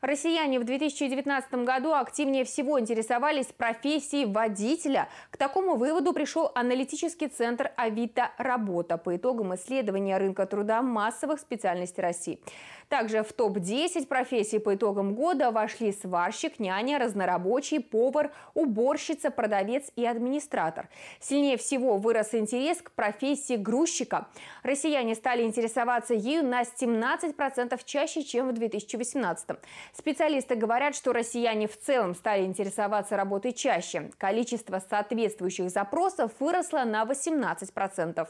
Россияне в 2019 году активнее всего интересовались профессией водителя. К такому выводу пришел аналитический центр «Авито Работа» по итогам исследования рынка труда массовых специальностей России. Также в топ-10 профессий по итогам года вошли сварщик, няня, разнорабочий, повар, уборщица, продавец и администратор. Сильнее всего вырос интерес к профессии грузчика. Россияне стали интересоваться ею на 17% чаще, чем в 2018. Специалисты говорят, что россияне в целом стали интересоваться работой чаще. Количество соответствующих запросов выросло на 18%.